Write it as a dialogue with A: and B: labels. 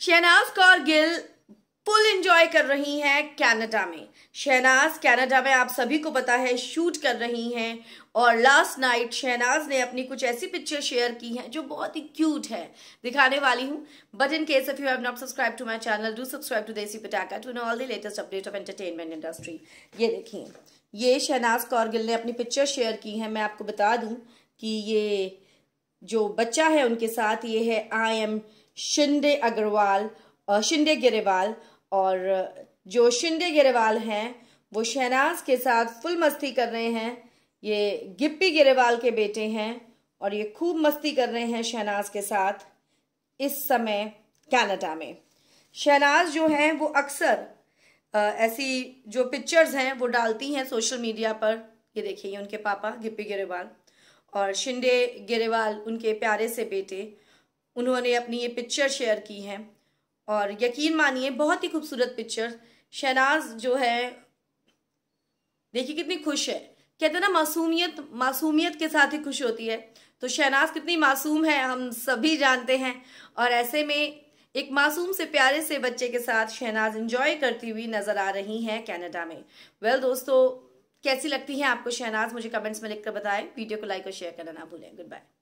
A: Shehnaaz Kaur Gill full enjoy कर रही हैं कनाडा में शहनाज कनाडा में आप सभी को पता है शूट कर रही हैं और लास्ट नाइट शहनाज ने अपनी कुछ ऐसी पिक्चर शेयर की हैं जो बहुत ही क्यूट है दिखाने वाली हूँ but in case if you have not subscribe to my channel do subscribe to Desi Patakha to know all the latest update of entertainment industry ये देखिए ये शहनाज कौर गिल ने अपनी पिक्चर शेयर की है मैं आपको बता दूँ कि ये जो बच्चा है उनके साथ ये है आई एम शिंदे अग्रवाल शिंदे गिरेवाल और जो शिंदे गिरेवाल हैं वो शहनाज के साथ फुल मस्ती कर रहे हैं ये गिप्पी गिरेवाल के बेटे हैं और ये खूब मस्ती कर रहे हैं शहनाज के साथ इस समय कनाडा में शहनाज जो हैं वो अक्सर ऐसी जो पिक्चर्स हैं वो डालती हैं सोशल मीडिया पर ये देखिए उनके पापा गिप्पी गिरेवाल और शिंदे गिरेवाल उनके प्यारे से बेटे उन्होंने अपनी ये पिक्चर शेयर की हैं और यकीन मानिए बहुत ही खूबसूरत पिक्चर शहनाज जो है देखिए कितनी खुश है कहते हैं ना मासूमियत मासूमियत के साथ ही खुश होती है तो शहनाज कितनी मासूम है हम सभी जानते हैं और ऐसे में एक मासूम से प्यारे से बच्चे के साथ शहनाज इंजॉय करती हुई नजर आ रही हैं कनाडा में वेल well, दोस्तों कैसी लगती है आपको शहनाज मुझे कमेंट्स में लिखकर बताएं वीडियो को लाइक और शेयर करना ना भूलें गुड बाय